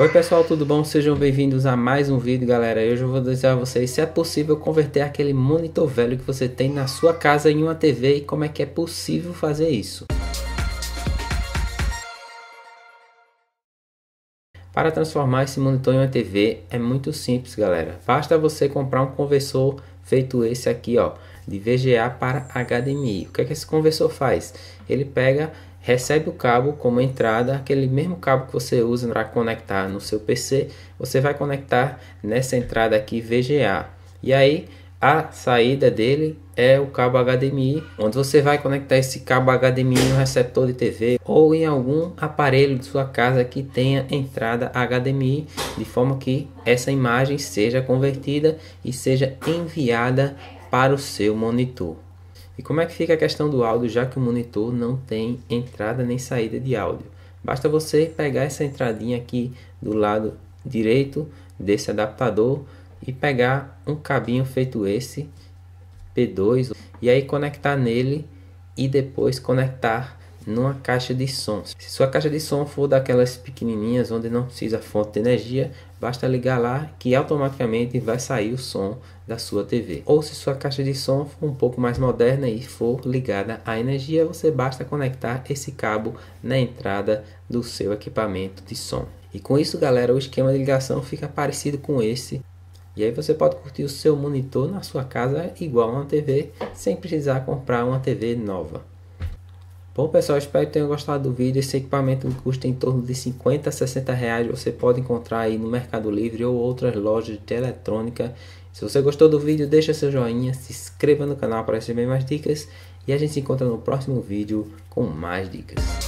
Oi pessoal, tudo bom? Sejam bem-vindos a mais um vídeo, galera. Hoje eu vou dizer a vocês se é possível converter aquele monitor velho que você tem na sua casa em uma TV e como é que é possível fazer isso. Para transformar esse monitor em uma TV é muito simples, galera. Basta você comprar um conversor feito esse aqui, ó, de VGA para HDMI. O que é que esse conversor faz? Ele pega recebe o cabo como entrada, aquele mesmo cabo que você usa para conectar no seu PC, você vai conectar nessa entrada aqui VGA. E aí a saída dele é o cabo HDMI, onde você vai conectar esse cabo HDMI no receptor de TV ou em algum aparelho de sua casa que tenha entrada HDMI, de forma que essa imagem seja convertida e seja enviada para o seu monitor. E como é que fica a questão do áudio, já que o monitor não tem entrada nem saída de áudio? Basta você pegar essa entradinha aqui do lado direito desse adaptador e pegar um cabinho feito esse P2 e aí conectar nele e depois conectar numa caixa de som. Se sua caixa de som for daquelas pequenininhas onde não precisa fonte de energia, basta ligar lá que automaticamente vai sair o som da sua TV. Ou se sua caixa de som for um pouco mais moderna e for ligada à energia, você basta conectar esse cabo na entrada do seu equipamento de som. E com isso, galera, o esquema de ligação fica parecido com esse e aí você pode curtir o seu monitor na sua casa igual a uma TV, sem precisar comprar uma TV nova. Bom pessoal, espero que tenham gostado do vídeo. Esse equipamento custa em torno de 50 a 60 reais. Você pode encontrar aí no Mercado Livre ou outras lojas de eletrônica. Se você gostou do vídeo, deixa seu joinha, se inscreva no canal para receber mais dicas. E a gente se encontra no próximo vídeo com mais dicas.